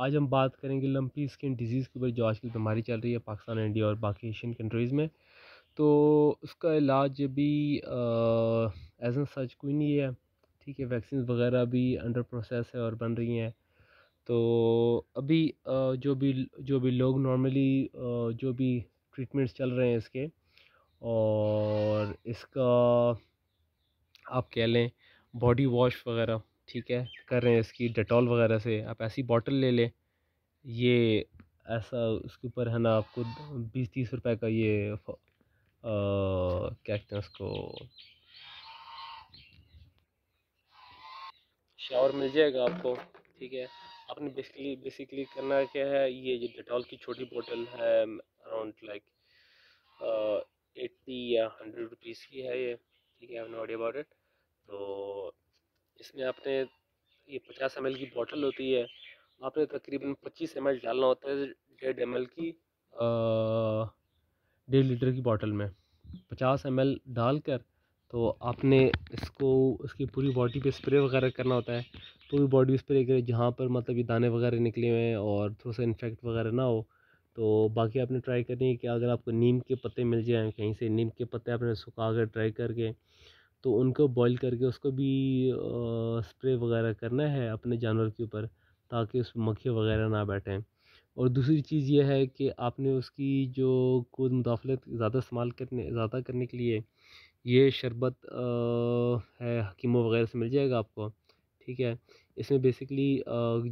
आज हम बात करेंगे लम्पी स्किन डिजीज़ के ऊपर जो आजकल बीमारी चल रही है पाकिस्तान इंडिया और बाकी एशियन कंट्रीज़ में तो उसका इलाज भी एज एन सच कोई नहीं है ठीक है वैक्सीन वगैरह भी अंडर प्रोसेस है और बन रही हैं तो अभी आ, जो भी जो भी लोग नॉर्मली जो भी ट्रीटमेंट्स चल रहे हैं इसके और इसका आप कह लें बॉडी वॉश वगैरह ठीक है कर रहे हैं इसकी डेटॉल वगैरह से आप ऐसी बॉटल ले लें ये ऐसा उसके ऊपर है ना आपको बीस तीस रुपए का ये क्या कहते हैं उसको शावर मिल जाएगा आपको ठीक है आपने बेसिकली बेसिकली करना क्या है ये जो डिटॉल की छोटी बोतल है अराउंड लाइक एट्टी या हंड्रेड रुपीज़ की है ये ठीक है आई नो अबाउट इट तो इसमें आपने ये पचास एम की बॉटल होती है आपने तकरीबन पच्चीस एम डालना होता है डेढ़ एम की डेढ़ लीटर की बॉटल में पचास एम डालकर तो आपने इसको इसकी पूरी बॉडी पे स्प्रे वगैरह करना होता है पूरी बॉडी स्प्रे करें जहाँ पर मतलब ये दाने वगैरह निकले हुए हैं और थोड़ा सा इन्फेक्ट वगैरह ना हो तो बाकी आपने ट्राई करनी है कि अगर आपको नीम के पत्ते मिल जाएँ कहीं से नीम के पत्ते आपने सुखा कर ट्राई करके तो उनको बॉईल करके उसको भी स्प्रे वगैरह करना है अपने जानवर के ऊपर ताकि उसमें मक्खी वगैरह ना बैठें और दूसरी चीज़ यह है कि आपने उसकी जो खुद मुदाफ़लत ज़्यादा इस्तेमाल करने ज़्यादा करने के लिए ये शरबत है हकीमों वगैरह से मिल जाएगा आपको ठीक है इसमें बेसिकली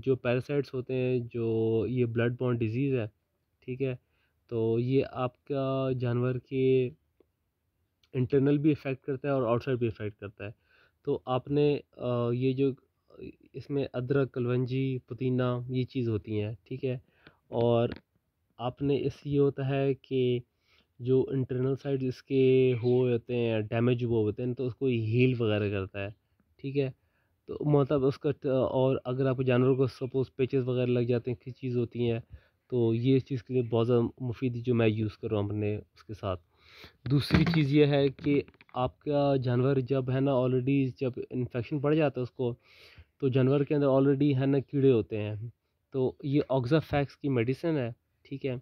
जो पैरासाइट्स होते हैं जो ये ब्लड बॉन्ड डिज़ीज़ है ठीक है तो ये आपका जानवर के इंटरनल भी इफ़ेक्ट करता है और आउटसाइड भी इफ़ेक्ट करता है तो आपने ये जो इसमें अदरक कलवंजी पुदीना ये चीज़ होती हैं ठीक है और आपने इस ये होता है कि जो इंटरनल साइड इसके हो होते हैं डैमेज हुए होते हैं तो उसको हील वगैरह करता है ठीक है तो मतलब उसका और अगर आप जानवरों को सपोज पेचेस वगैरह लग जाते हैं किसी चीज़ होती हैं तो ये चीज़ के लिए बहुत ज़्यादा मुफीद जो मैं यूज़ कर रहा हूँ अपने उसके साथ दूसरी चीज़ यह है कि आपका जानवर जब है ना ऑलरेडी जब इन्फेक्शन बढ़ जाता है उसको तो जानवर के अंदर ऑलरेडी है ना कीड़े होते हैं तो ये ऑक्साफैक्स की मेडिसिन है ठीक है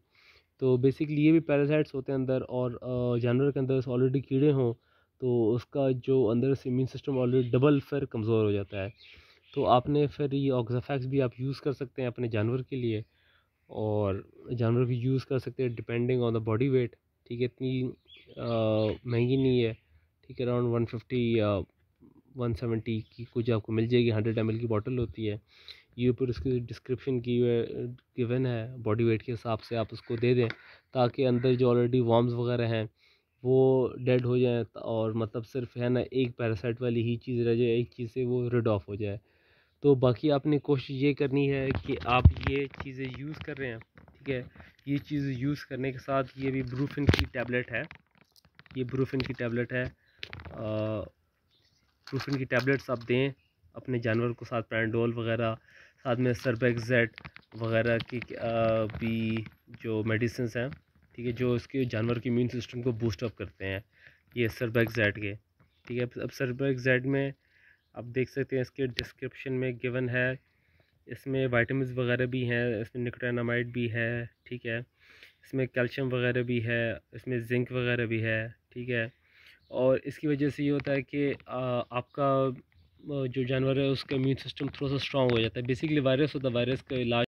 तो बेसिकली ये भी पैरासाइट्स होते हैं अंदर और जानवर के अंदर ऑलरेडी कीड़े हों तो उसका जो अंदर से इम्यून सिस्टम ऑलरेडी डबल फिर कमज़ोर हो जाता है तो आपने फिर ये ऑक्साफैक्स भी आप यूज़ कर सकते हैं अपने जानवर के लिए और जानवर भी यूज़ कर सकते हैं depending on the body weight ठीक है इतनी महंगी नहीं है ठीक है अराउंड वन फिफ्टी या वन सेवेंटी की कुछ आपको मिल जाएगी हंड्रेड एम की बॉटल होती है ये ऊपर उसकी डिस्क्रिप्शन की गिवन है बॉडी वेट के हिसाब से आप उसको दे दें ताकि अंदर जो ऑलरेडी वॉम्स वगैरह हैं वो डेड हो जाए और मतलब सिर्फ है ना एक पैरासाइट वाली ही चीज़ रह जाए एक चीज़ से वो रिड ऑफ हो जाए तो बाकी आपने कोशिश ये करनी है कि आप ये चीज़ें यूज़ कर रहे हैं ठीक है ये चीज़ यूज़ करने के साथ ये भी ब्रूफिन की टैबलेट है ये ब्रूफिन की टैबलेट है ब्रूफिन की टैबलेट्स आप दें अपने जानवर को साथ पैंडोल वगैरह साथ में सरबेक्जेट वगैरह की भी जो मेडिसिन हैं ठीक है जो इसके जानवर के इम्यून सिस्टम को बूस्टअप करते हैं ये सरबेक्जेट के ठीक है अब सरबेक्जेट में आप देख सकते हैं इसके डिस्क्रिप्शन में गिवन है इसमें वाइटमिन वगैरह भी हैं इसमें निकटानामाइट भी है ठीक है इसमें कैल्शियम वगैरह भी है इसमें जिंक वगैरह भी है ठीक है और इसकी वजह से ये होता है कि आपका जो जानवर है उसका इम्यून सिस्टम थोड़ा सा स्ट्रॉन्ग हो जाता है बेसिकली वायरस होता है वायरस का इलाज